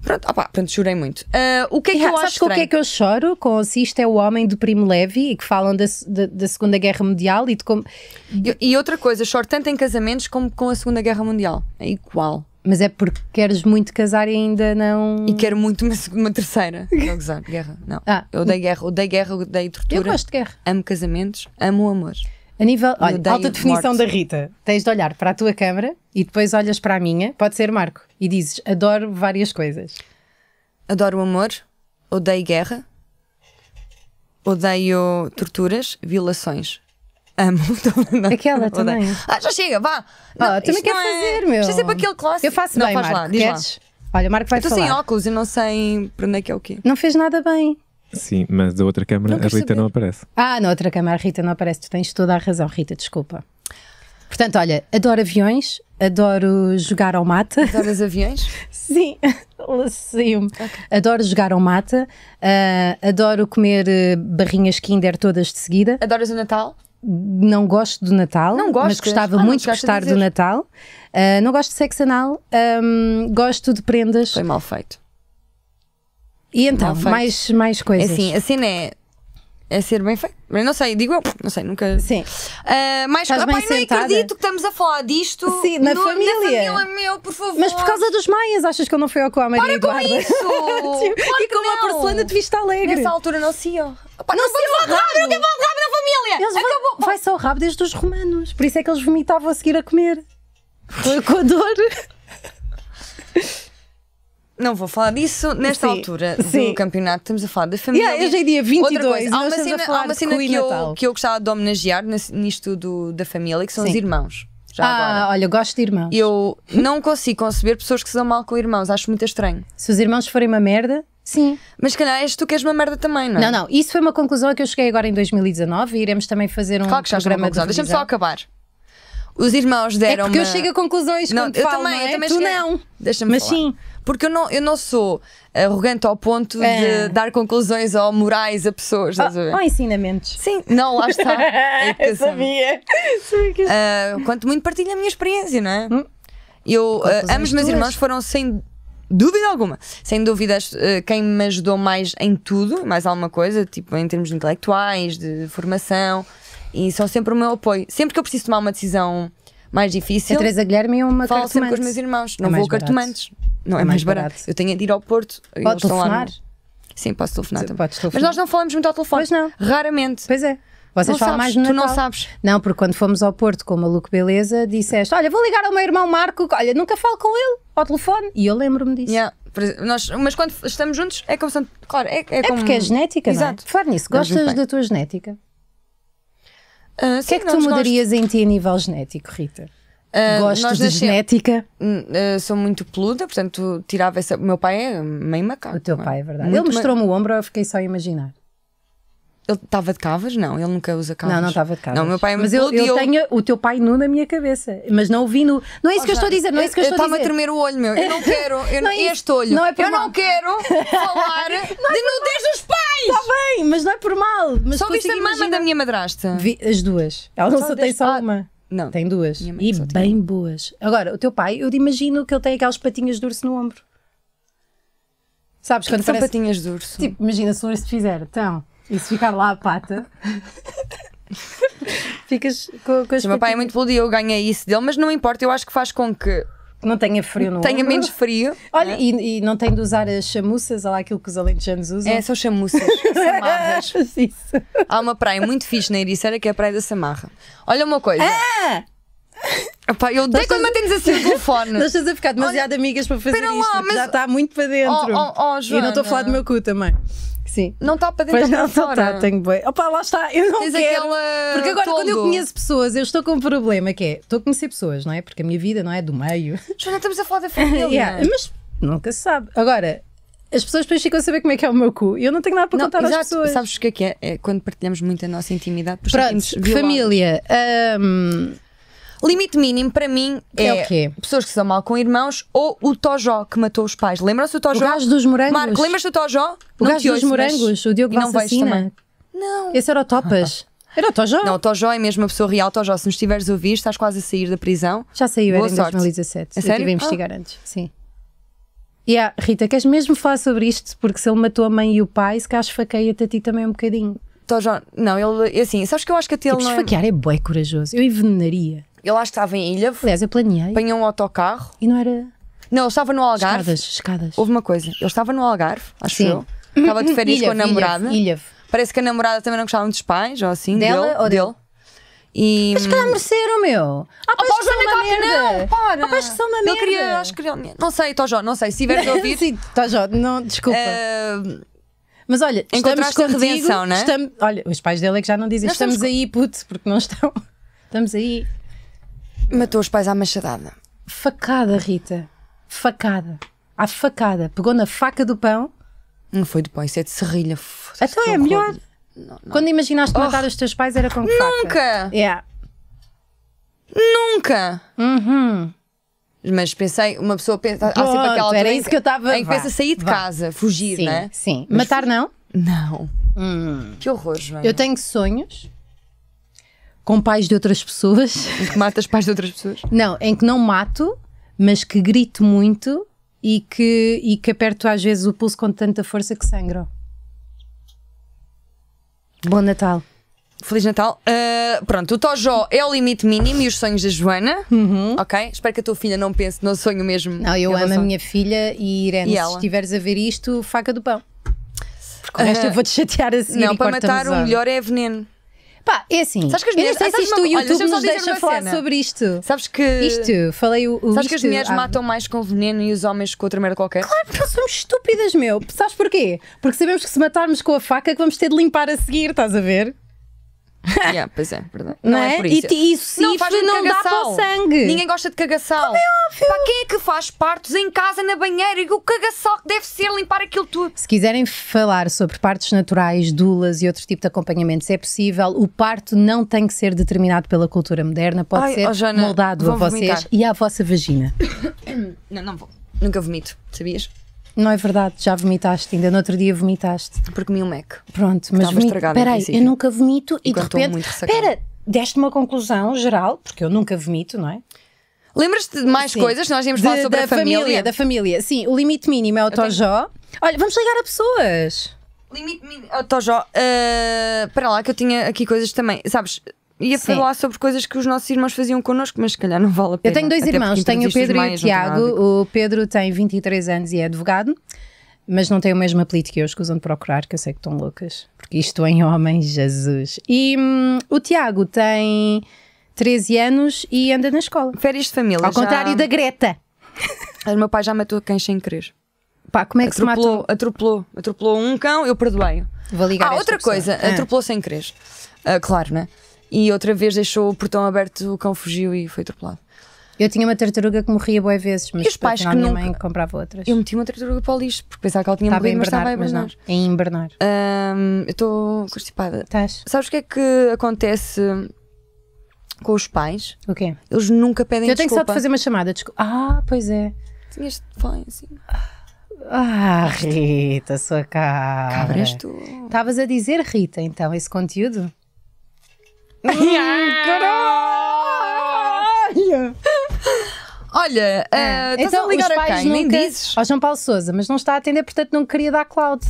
Pronto, opa, pronto, chorei muito. Uh, o que é que e, eu acho com o que é que eu choro? Com se isto é o homem do Primo Levi e que falam da, da, da, Segunda Guerra Mundial e de como. E, e outra coisa, choro tanto em casamentos como com a Segunda Guerra Mundial. É igual. Mas é porque queres muito casar e ainda não. E quero muito uma, uma terceira. Não gozar, guerra. Não. Ah, eu odeio guerra, odeio guerra, odeio tortura. Eu gosto de guerra. Amo casamentos, amo o amor. A nível. Olha, alta definição morte. da Rita. Tens de olhar para a tua câmara e depois olhas para a minha, pode ser Marco, e dizes: adoro várias coisas. Adoro o amor, odeio guerra, odeio torturas, violações. Amo. Ah, Aquela também. Ah, já chega, vá. Oh, não, também quer é- fazer, é... meu. Já sempre aquele clássico. Eu faço não, bem, faz Marco. Lá, diz Lá. Olha, Marco vai eu falar. estou sem óculos e não sei para onde é que é o quê. Não fez nada bem. Sim, mas da outra câmara a Rita saber. não aparece. Ah, na outra câmara a Rita não aparece. Tu tens toda a razão, Rita, desculpa. Portanto, olha, adoro aviões, adoro jogar ao mata. Adoras aviões? Sim, sim. Okay. Adoro jogar ao mata, uh, adoro comer eh, barrinhas Kinder todas de seguida. Adoras o Natal? não gosto do Natal, gostas, mas gostava ah, muito de gostar de do Natal. Uh, não gosto de sexo anal, um, gosto de prendas. Foi mal feito. E então, mais, mais coisas. É assim, a cena é é ser bem feito. mas não sei, digo eu, não sei, nunca. Sim. Uh, ah, mas Estás opai, não acredito que estamos a falar disto. Sim, na no, família. Na família meu, por favor. Mas por causa dos maias, achas que eu não fui ao com a Maria Para Eduarda? com isso! tipo, claro e como a porcelana de Vista Alegre. Nessa altura não se ia. não, não se ia rabo, não tem falar rabo na família! Eles Acabou. Vai, vai só o rabo desde os romanos, por isso é que eles vomitavam a seguir a comer. com a dor. Não vou falar disso nesta sim, altura sim. do campeonato. Estamos a falar da família. Yeah, hoje é dia 22. Outra coisa, há uma cena, há uma cena que, eu, que eu gostava de homenagear nisto do, da família, que são sim. os irmãos. Já ah, agora. olha, gosto de irmãos. Eu não consigo conceber pessoas que se dão mal com irmãos. Acho muito estranho. Se os irmãos forem uma merda, Sim. Mas calhar és tu que és uma merda também, não é? Não, não. Isso foi uma conclusão a que eu cheguei agora em 2019 e iremos também fazer um claro que já programa de Deixa-me só acabar. Os irmãos deram. É porque uma... eu chego a conclusões não, quando eu falo, também, não é? eu também Tu cheguei... não. Deixa-me Mas sim. Porque eu não, eu não sou arrogante ao ponto é. de dar conclusões ou morais a pessoas. Ou, ah, ou ensinamentos. Sim, não, lá está. eu assim. sabia. Uh, quanto muito partilho a minha experiência, não é? Hum? Eu, uh, ambos meus irmãos foram sem dúvida alguma, sem dúvidas, quem me ajudou mais em tudo, mais alguma coisa, tipo em termos de intelectuais, de formação, e são sempre o meu apoio. Sempre que eu preciso tomar uma decisão mais difícil, a Teresa Guilherme é uma falo cartomante. sempre com os meus irmãos, é não é vou cartomantes. Não, é, é mais, barato. barato. Eu tenho de ir ao Porto. Pode telefonar? No... Sim, posso telefonar Você também. Telefonar. Mas nós não falamos muito ao telefone. Pois não. Raramente. Pois é. Vocês não falam sabes, mais no Tu não sabes. Não, porque quando fomos ao Porto com o Maluco Beleza, disseste: Olha, vou ligar ao meu irmão Marco, olha, nunca falo com ele ao telefone. E eu lembro-me disso. Yeah. Nós, mas quando estamos juntos, é constante. Claro, é, é, é como... porque é genética, Exato. não é? Falar nisso, gostas da tua genética? Uh, o que é que tu mudarias gosto. em ti a nível genético, Rita? Ah, gosto de genética? Uh, sou muito peluda, portanto, tirava essa. O meu pai é meio macaco. O teu é? pai, é verdade. Muito ele mostrou-me o ombro, eu fiquei só a imaginar. Ele estava de cavas? Não, ele nunca usa cavas. Não, não estava de cavas. Não, meu pai é Mas eu, eu, tenho o teu pai nu na minha cabeça, mas não o vi nu. Não é isso oh, que eu estou a dizer, não é isso que eu, estou a dizer. Está-me a tremer o olho, meu. Eu não quero, eu não, é este olho. Não é eu mal. não quero falar não é de nudez dos pais! Está bem, mas não é por mal. Mas Só viste a mama imaginar... da minha madrasta? Vi as duas. Ela não só, só tem só ah, uma. Não. Tem duas. E bem boas. Agora, o teu pai, eu imagino que ele tem aquelas patinhas de urso no ombro. Sabes? Que quando que parece... são patinhas de urso. Tipo, imagina se o urso te fizer, então, e se ficar lá a pata. Ficas com, com as. O meu pai é muito peludo e eu ganhei isso dele, mas não importa, eu acho que faz com que não tenha frio no Tenha ombro. menos frio. Olha, né? e, e, não tem de usar as chamuças, olha lá aquilo que os alentejanos usam. É, são chamuças, samarras. Isso. Há uma praia muito fixe na Ericeira que é a Praia da Samarra. Olha uma coisa. Ah! Epá, eu odeio quando mantemos assim o telefone. Nós estás a ficar demasiado Olha, amigas para fazer isto, lá, mas... já está muito para dentro. Oh, oh, oh, e não estou a falar do meu cu também. Sim. Não está para dentro Pois não, não está, tenho bem. Opa, lá está, eu não Tens quero. Aquela... Porque agora, quando eu conheço pessoas, eu estou com um problema que é, estou a conhecer pessoas, não é? Porque a minha vida não é do meio. Joana, estamos a falar da família. yeah, mas nunca se sabe. Agora, as pessoas depois ficam a saber como é que é o meu cu. e Eu não tenho nada para não, contar exato. às pessoas. Sabes o que é que é? é quando partilhamos muito a nossa intimidade. Pronto, família. Hum, Limite mínimo para mim é, é o quê? pessoas que são mal com irmãos ou o Tojó que matou os pais. Lembram-se do Tojó? O gajo dos morangos. Marco, lembras-te do Tojó? O não gajo dos ouço, morangos, o Diogo e não cima. Não. Esse era o Topas. Era o Tojó? Não, o Tojó é mesmo uma pessoa real. Tojó, se nos estiveres a ouvir, estás quase a sair da prisão. Já saiu, Boa era em 2017. É sério? Eu estive a investigar ah. antes, sim. E yeah, Rita, queres mesmo falar sobre isto? Porque se ele matou a mãe e o pai, se calhar esfaqueia-te a ti também um bocadinho. Tojó, não, ele, é assim, sabes que eu acho que até tipo, ele. Tipo, não... É- esfaquear é bué corajoso. Eu envenenaria. Eu lá estava em Ilha. Aliás, eu planeei. Apanhou um autocarro. E não era. Não, ele estava no Algarve. Escadas, escadas. Houve uma coisa. Eu estava no Algarve, acho Sim. eu. Estava de férias com a namorada. Ilhave. Parece que a namorada também não gostava dos pais, ou assim. Dela dele, ou dele? E... Mas que lá mereceram, meu. Ah, pais oh, tá ah, que são uma merda. Não, para. pais que são uma merda. Eu queria, acho que... Não sei, Tojó, não sei. Se tiveres ouvido. ouvir... Sim, Tojó, não, desculpa. Uh... Mas olha, estamos com a redenção, não é? Estamos, olha, os pais dele é que já não dizem estamos, estamos aí, puto, porque não estão. Estamos aí. Matou os pais à machadada. Facada, Rita. Facada. À facada. Pegou na faca do pão. Não foi de pão, isso é de serrilha. Então é melhor. Não, não. Quando imaginaste oh. matar os teus pais era com Nunca. faca. Nunca! Yeah. Nunca! Uhum. Mas pensei, uma pessoa pensa. assim há aquela altura era isso que eu estava. Em que pensa sair de vá. casa, fugir, sim, né? Sim. Mas Matar fui... não? Não. Hum. Que horror, João. Eu tenho sonhos com pais de outras pessoas. Em que matas pais de outras pessoas? Não, em que não mato, mas que grito muito e que, e que aperto às vezes o pulso com tanta força que sangro. Bom Natal. Feliz Natal. Uh, pronto, o Tojo é o limite mínimo e os sonhos da Joana. Uhum. Ok? Espero que a tua filha não pense no sonho mesmo. Não, eu amo a minha filha e Irene, e se estiveres a ver isto, faca do pão. Porque com resto ah. eu vou-te chatear assim. Não, para matar o melhor é veneno. Pá, é assim. Sabes que as mulheres, eu não sei se isto o YouTube olha, nos deixa falar cena. sobre isto. Sabes que. Isto, falei o. o sabes isto, que as mulheres ah, matam mais com veneno e os homens com outra merda qualquer? Claro que nós somos estúpidas, meu. Sabes porquê? Porque sabemos que se matarmos com a faca é que vamos ter de limpar a seguir, estás a ver? Yeah, pois é, verdade. Não, não é? é? por isso. E isso não, faz não dá para o sangue. Ninguém gosta de cagaçal. Como é óbvio. Para quem é que faz partos em casa, na banheira? E o cagaçal que deve ser limpar aquilo tudo. Se quiserem falar sobre partos naturais, dulas e outro tipo de acompanhamentos, é possível. O parto não tem que ser determinado pela cultura moderna, pode Ai, ser oh, Jana, moldado a vocês vomitar. e à vossa vagina. Não, não vou. Nunca vomito, sabias? Não é verdade, já vomitaste, ainda no outro dia vomitaste. Porque comi um Mac. Pronto, mas peraí, eu nunca vomito e, de repente, espera, deste uma conclusão geral, porque eu nunca vomito, não é? Lembras-te de mais Sim. coisas? Nós íamos falar de, sobre da a família. família. Da família, Sim, o limite mínimo é o Tojo. Tojó. Tenho... Olha, vamos ligar a pessoas. Limite mínimo. Oh, Tojó, uh, eh, para lá que eu tinha aqui coisas também. Sabes, ia Sim. falar sobre coisas que os nossos irmãos faziam connosco, mas se calhar não vale a pena. Eu tenho dois Até irmãos, tenho o Pedro e o Tiago. O Pedro tem 23 anos e é advogado, mas não tem o mesmo apelido que eu, escusam de procurar, que eu sei que estão loucas, porque isto em homens, Jesus. E hum, o Tiago tem 13 anos e anda na escola. Férias de família. Ao já... contrário da Greta. o meu pai já matou quem sem querer. Pá, como é que atropelou, se matou? Atropelou, atropelou um cão, eu perdoei. Vou ligar Ah, outra pessoa. coisa, ah. atropelou sem querer. Uh, claro, né? e outra vez deixou o portão aberto, o cão fugiu e foi atropelado. Eu tinha uma tartaruga que morria boas vezes, mas e os pais que a minha nunca... mãe comprava outras. Eu meti uma tartaruga para o lixo, porque pensava que ela tinha estava morrido, mas estava em hibernar. Em Bernard. eu estou constipada. Estás. Sabes o que é que acontece com os pais? O quê? Eles nunca pedem desculpa. Eu tenho desculpa. só de fazer uma chamada. Desculpa. Ah, pois é. Tinhas de falar assim. Ah, Rita, sua cara. Cabras tu. Estavas a dizer, Rita, então, esse conteúdo? Caralho! Olha, eh, é. uh, então, a ligar a quem? Nem dizes. Ao João Paulo Souza, mas não está a atender, portanto não queria dar cloud.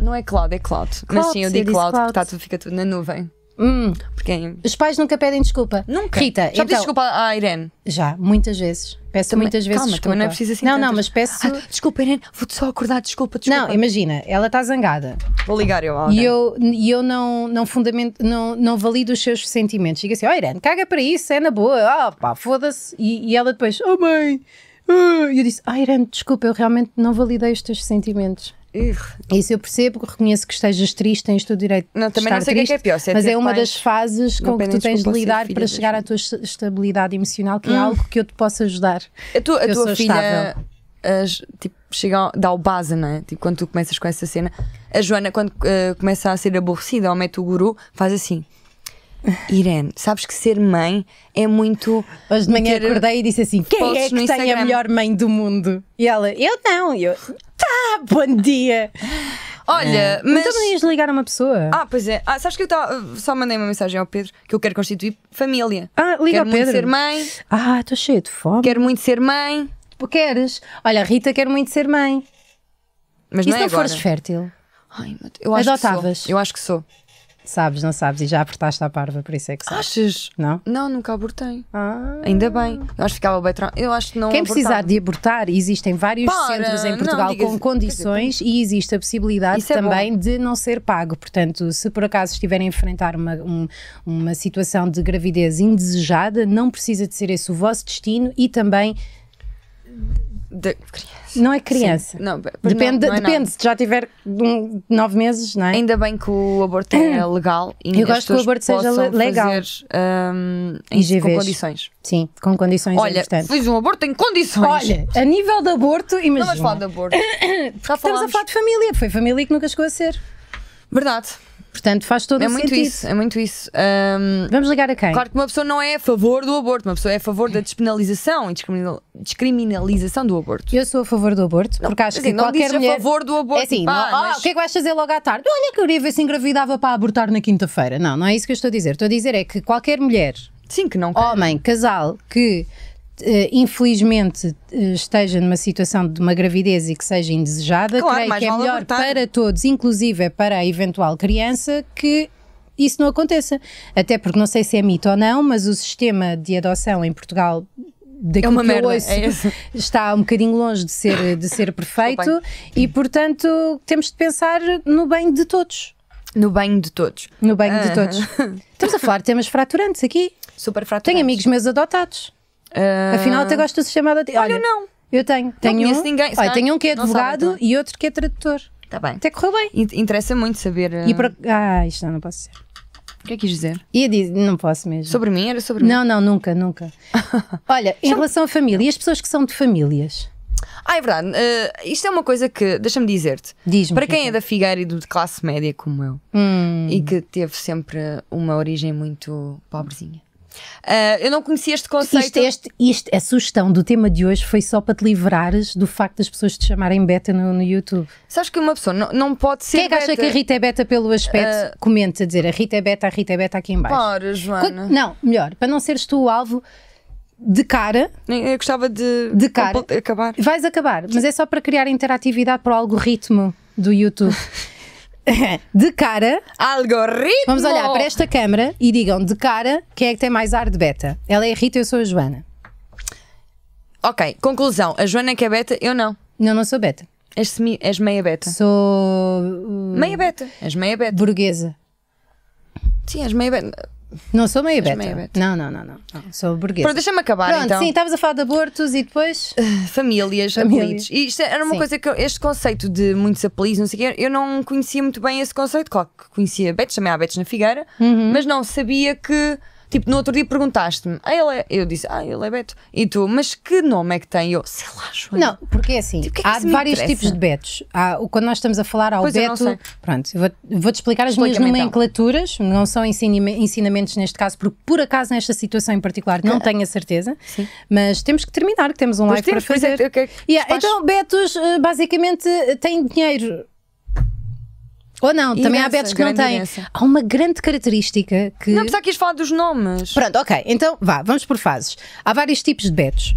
Não é cloud, é cloud. cloud mas sim, eu digo cloud, cloud porque está tudo, fica tudo na nuvem. Hum, porque... Os pais nunca pedem desculpa. Nunca. Rita, já então, desculpa à Irene? Já, muitas vezes. Peço também, muitas vezes calma, desculpa. não é preciso assim Não, não, mas peço... Ah, desculpa Irene, vou-te só acordar, desculpa, desculpa. Não, imagina, ela está zangada. Vou ligar eu E eu, e eu não, não, fundamento, não, não valido os seus sentimentos. diga assim, ó oh, Irene, caga para isso, é na boa, ah oh, pá, foda-se. E, e ela depois, oh mãe... Ah. E eu disse, ah Irene, desculpa, eu realmente não validei os teus sentimentos. Isso eu percebo, reconheço que estejas triste, tens todo o direito não, também não sei o que é, é pior. Se é mas é uma das fases com que tu tens de lidar para chegar à tua estabilidade emocional, que é hum. é algo que eu te posso ajudar. A, a tua filha as, tipo, chega, dá o base, não é? Tipo, quando tu começas com essa cena, a Joana, quando uh, começa a ser aborrecida ou mete o guru, faz assim. Irene, sabes que ser mãe é muito. Hoje de manhã acordei e disse assim: quem é que tem a melhor mãe do mundo? E ela, eu não, eu. Tá, bom dia! Olha, é. mas. Então não ias ligar a uma pessoa? Ah, pois é. Ah, sabes que eu tava... só mandei uma mensagem ao Pedro que eu quero constituir família. Ah, liga quero ao Pedro. Quero muito ser mãe. Ah, estou cheio de fome. Quero muito ser mãe. Tu queres? Olha, a Rita quer muito ser mãe. Mas e não se é não agora? fores fértil? Ai, meu Deus. Eu acho Adotavas. que sou. Eu acho que sou. Sabes, não sabes, e já apertaste a parva, por isso é que sabes. Achas? Não? Não, nunca abortei. Ah. Ainda bem. Eu acho que ficava bem tra... Eu acho que não Quem precisar de abortar, existem vários Para, centros em Portugal não, com condições dizer, e existe a possibilidade é também de não ser pago. Portanto, se por acaso estiverem a enfrentar uma, um, uma situação de gravidez indesejada, não precisa de ser esse o vosso destino e também de criança. Não é criança. Não, depende, não, não é depende se já tiver um, nove meses, não é? Ainda bem que o aborto é legal. E Eu gosto que o aborto seja legal. Fazer, um, em, com condições. Sim, com condições. É Olha, importantes. fiz um aborto em condições. Olha, a nível de aborto, imagina. Não falar de aborto. estamos a falar de família. Foi família que nunca chegou a ser. Verdade. Portanto, faz todo é o muito sentido. Isso, é muito isso. Um, Vamos ligar a quem? Claro que uma pessoa não é a favor do aborto, uma pessoa é a favor da despenalização e descriminalização do aborto. Eu sou a favor do aborto, não, porque acho assim, que qualquer mulher... a favor do aborto. É assim, pá, não, mas... oh, o que é que vais fazer logo à tarde? Olha que eu iria ver se engravidava para abortar na quinta-feira. Não, não é isso que eu estou a dizer. Estou a dizer é que qualquer mulher... Sim, que não Homem, casal, que eh, infelizmente eh, esteja numa situação de uma gravidez e que seja indesejada, claro, creio que é melhor abortar. para todos, inclusive é para a eventual criança, que isso não aconteça. Até porque não sei se é mito ou não, mas o sistema de adoção em Portugal daquilo é uma que merda, ouço, é está um bocadinho longe de ser, de ser perfeito e, portanto, temos de pensar no bem de todos. No bem de todos. No bem ah. de todos. Estamos a falar de temas fraturantes aqui. Super fraturantes. Tenho amigos meus adotados. Uh... Afinal, até gosto de ser chamada. Olha, Olha, não. Eu tenho. Tenho não um, ninguém. Olha, tenho um que é advogado sabe, então. e outro que é tradutor. Está bem. Até correu bem. interessa muito saber. Uh... E eh, para... Ah, isto não, não posso dizer. O que é que quis dizer? Ia dizer, não posso mesmo. Sobre mim? Era sobre não, mim? Não, não, nunca, nunca. Olha, em relação à família, e as pessoas que são de famílias? Ah, é verdade. Uh, isto é uma coisa que, deixa-me dizer-te. Diz para quem é da Figueira e do, de classe média como eu, hum. e que teve sempre uma origem muito pobrezinha, Uh, eu não conhecia este conceito. Isto, é este, isto, a sugestão do tema de hoje foi só para te livrares do facto das pessoas te chamarem beta no, no YouTube. Sabes que uma pessoa não, não pode ser. Quem é que acha que a Rita é beta pelo aspecto? Uh, Comenta a dizer a Rita é beta, a Rita é beta aqui embaixo. Ora, Joana. não, melhor, para não seres tu o alvo de cara. Eu gostava de, de cara. acabar. Vais acabar, mas é só para criar interatividade para o algoritmo do YouTube. de cara. Algoritmo! Vamos olhar para esta câmara e digam de cara quem é que tem mais ar de beta. Ela é a Rita, eu sou a Joana. Ok, conclusão. A Joana é que é beta, eu não. Não, não sou beta. És, semi, és meia beta. Sou. Uh, meia beta. És meia beta. Burguesa. Sim, és meia beta. Não sou meio beta. beta. Não, não, não, não. não. Ah. Sou burguesa. Pronto, deixa-me acabar Pronto, então. Sim, estavas a falar de abortos e depois. Ah, famílias, Famílias. apelidos. E isto era uma sim. coisa que eu, este conceito de muitos apelidos, não sei o quê, eu não conhecia muito bem esse conceito. Claro que conhecia Betes, também há Betes na Figueira, uhum. mas não sabia que Tipo, no outro dia perguntaste-me, ah, ele é. Eu disse, ah, ele é Beto. E tu, mas que nome é que tem? Eu, sei lá, João. Não, porque é assim, tipo, é há vários tipos de Betos. Há, quando nós estamos a falar ao pois Beto. Pronto, vou-te vou explicar as minhas então. nomenclaturas, não são ensinamentos neste caso, porque por acaso nesta situação em particular não tenho a certeza, Sim. mas temos que terminar, que temos um pois live temos, para é, fazer. É, okay. yeah, então, Betos eh, basicamente eh, têm dinheiro ou não, também há betos que não têm. Há uma grande característica que. Não, apesar que ias falar dos nomes. Pronto, ok. Então vá, vamos por fases. Há vários tipos de betos.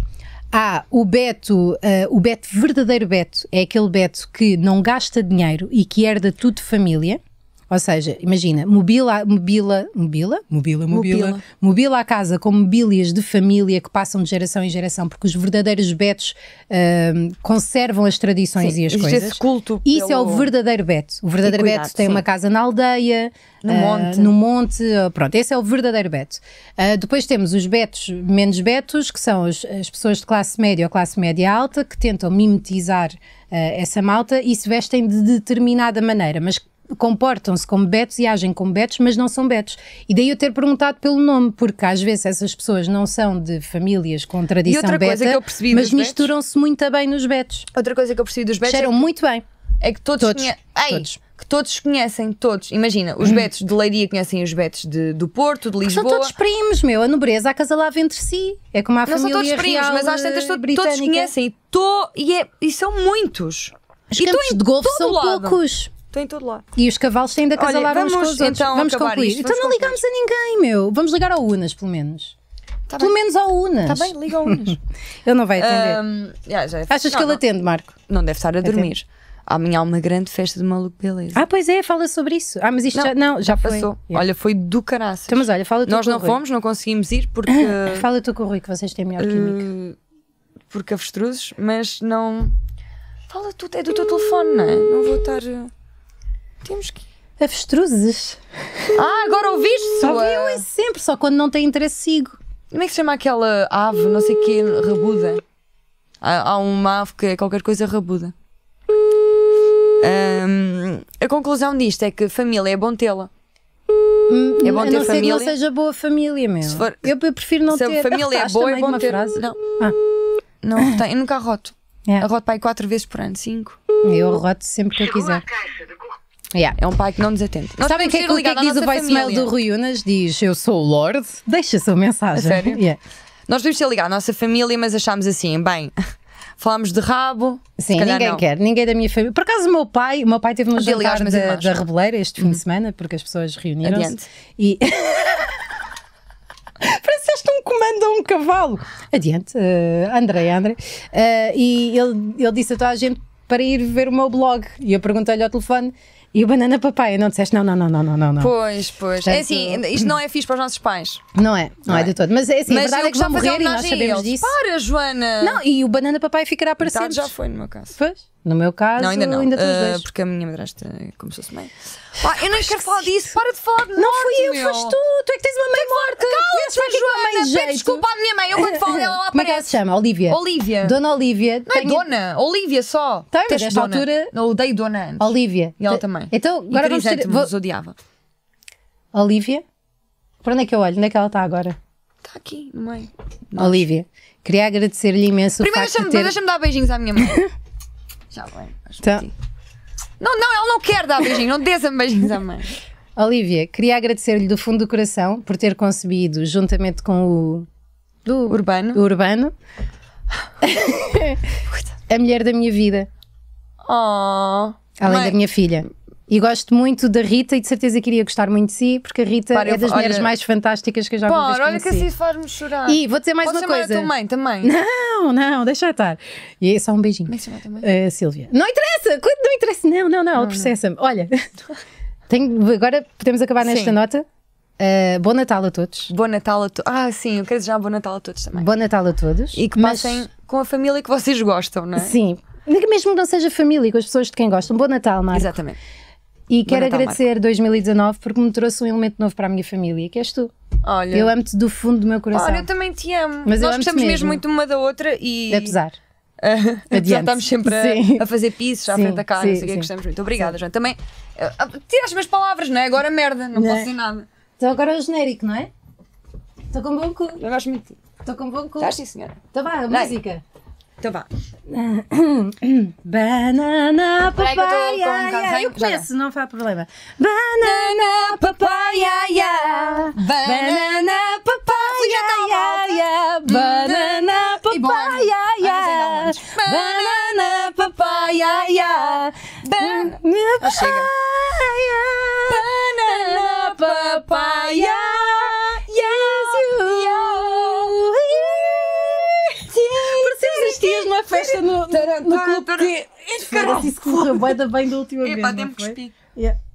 Há o beto, uh, o beto verdadeiro beto, é aquele beto que não gasta dinheiro e que herda tudo de família. Ou seja, imagina, mobila, mobila, mobila, mobila, mobila, mobila a casa com mobílias de família que passam de geração em geração, porque os verdadeiros betos uh, conservam as tradições sim, e as coisas. Esse culto Isso pelo... é o verdadeiro beto. O verdadeiro cuidado, beto tem sim. uma casa na aldeia, no uh, monte, no monte pronto, esse é o verdadeiro beto. Uh, depois temos os betos menos betos, que são as, as pessoas de classe média ou classe média alta, que tentam mimetizar ah, essa malta e se vestem de determinada maneira, mas comportam-se como betos e agem como betos, mas não são betos. E daí eu ter perguntado pelo nome, porque às vezes essas pessoas não são de famílias com tradição beta, mas misturam-se muito bem nos betos. Outra coisa que eu percebi dos betos. Cheiram é que, muito bem. É que todos, todos. todos. Que todos conhecem, todos. Imagina, os hum. betos de Leiria conhecem os betos de, do Porto, de Lisboa. São todos primos, meu. A nobreza acasalava entre si. É como a família Não são todos primos, mas às tantas to todos conhecem. E, tô, e, é, e são muitos. Os e campos de golfe são lado. poucos. Estou em todo lado. E os cavalos têm de acasalar Olha, vamos, uns com os outros. Então vamos concluir. Isto, então não ligámos a ninguém, meu. Vamos ligar ao Unas, pelo menos. Tá pelo bem. menos ao Unas. Está bem, liga ao Unas. ele não vai atender. Um, yeah, já é Achas não, que ele não. atende, Marco? Não deve estar a atende. dormir. Amanhã há uma grande festa de maluco beleza. Ah, pois é, fala sobre isso. Ah, mas isto não, já, não, já passou. Olha, foi do caraças. Então, mas olha, fala tu Nós não fomos, não conseguimos ir porque. Ah, fala tu com o Rui que vocês têm melhor química. Uh, porque avestruzes, mas não. Fala tu, é do teu telefone, não é? Não vou estar. Temos que. Avestruzes. Ah, agora ouviste? Só vi eu sempre, só quando não tem interesse sigo. Como é que se chama aquela ave, não sei o que, rabuda? Há, há uma ave que é qualquer coisa rabuda. Um, a conclusão disto é que família é bom tê-la. Hum, é bom ter não família. Não seja boa família mesmo. For, eu, eu, prefiro não se ter. Se a família é boa, é bom ter. Frase? Não. Ah. Não, tem, eu nunca arroto. É. Arroto para aí quatro vezes por ano, cinco. Eu arroto sempre que eu quiser. Yeah. É um pai que não nos atende. Nós Sabem que é que, o que é que diz o voicemail do Rui Unas? Diz: Eu sou o Lorde, deixa a sua mensagem. A sério? Yeah. Nós devemos ter ligado à nossa família, mas achámos assim, bem. Falámos de rabo. Sim, ninguém não. quer, ninguém da minha família. Por acaso, o meu pai, o meu pai teve um jantar da, da Rebeleira este uhum. fim de uhum. semana, porque as pessoas reuniram-se. E. Pareceste um comando a um cavalo. Adiante, uh, André, André. Uh, e ele, ele disse a toda a gente para ir ver o meu blog. E eu perguntei-lhe ao telefone e o banana papai, não disseste não, não, não, não, não, não. Pois, pois. Portanto, é assim, isto não é fixe para os nossos pais. Não é, não, não é. é de todo. Mas é assim, Mas a verdade é que vão morrer e nós sabemos eles. disso. Para, Joana! Não, e o banana papai ficará para sempre. já foi no meu caso. Pois? No meu caso, não, ainda não. Ainda uh, porque a minha madrasta começou-se mãe Pá, eu nem quero falar disso, para de falar de Não morte, fui eu, meu. foste tu. Tu é que tens uma mãe morta. Calma, te Joana, mãe jeito. desculpa à minha mãe. Eu quando falo dela lá Como é que ela se chama? Olivia. Olívia. Dona Olivia. Não é dona, Olivia só. Tem, mas nesta altura... Não, odeio dona antes. Olivia. E ela também. Então, agora vamos ter... Vou... odiava. Olivia? Para onde é que eu olho? Onde é que ela está agora? Está aqui, no meio. Olivia, queria agradecer-lhe imenso Primeiro o facto deixa-me de ter... deixa dar beijinhos à minha mãe. Já bem. Tá. Não, não, ele não quer dar beijinho. Não dê-se beijinhos à mãe. Olivia, queria agradecer-lhe do fundo do coração por ter concebido, juntamente com o. Do Urbano. Urbano. a mulher da minha vida. Oh. Além mãe. da minha filha. E gosto muito da Rita e de certeza que iria gostar muito de si, porque a Rita Para, é das mulheres mais fantásticas que eu já vi. olha que assim faz-me chorar. E vou dizer mais Posso uma coisa. A tua mãe também. Não, não, deixa estar. E é só um beijinho. Mas uh, eh, Silvia. Não interessa, não interessa. Não, não, não, não processa-me. Olha, tenho, agora podemos acabar nesta Sim. nota. Uh, bom Natal a todos. Bom Natal a todos. Ah, sim, eu quero desejar bom Natal a todos também. Bom Natal a todos. E que mas... passem com a família que vocês gostam, não é? Sim. Mesmo que não seja família, com as pessoas de quem gostam. Bom Natal, Marco. Exatamente. E quero tá agradecer Marco. 2019 porque me trouxe um elemento novo para a minha família, que és tu. Olha. Eu amo-te do fundo do meu coração. Olha, eu também te amo. Mas Nós gostamos mesmo. muito uma da outra e. Apesar. já estamos sempre a, a, fazer pisos à frente da cara. sim, não sei o que é gostamos muito. Obrigada, João. Também eh, ah, tira as minhas palavras, não é? Agora merda, não, não. É? posso dizer nada. Então agora é o genérico, não é? Estou com bom cu. Eu gosto muito. Estou com bom cu. Estás sim, senhora. Então vá, a música. Então vá. Banana, papaya. Eu conheço, não faz problema. Banana, papaya. Banana, papaya. Banana, papaya. Banana, papaya. Banana, hum, ah, papaya. Banana, papaya. festa no, no clube. que assim se correu bem da última Epa, vez. Epá, que pico. Yeah.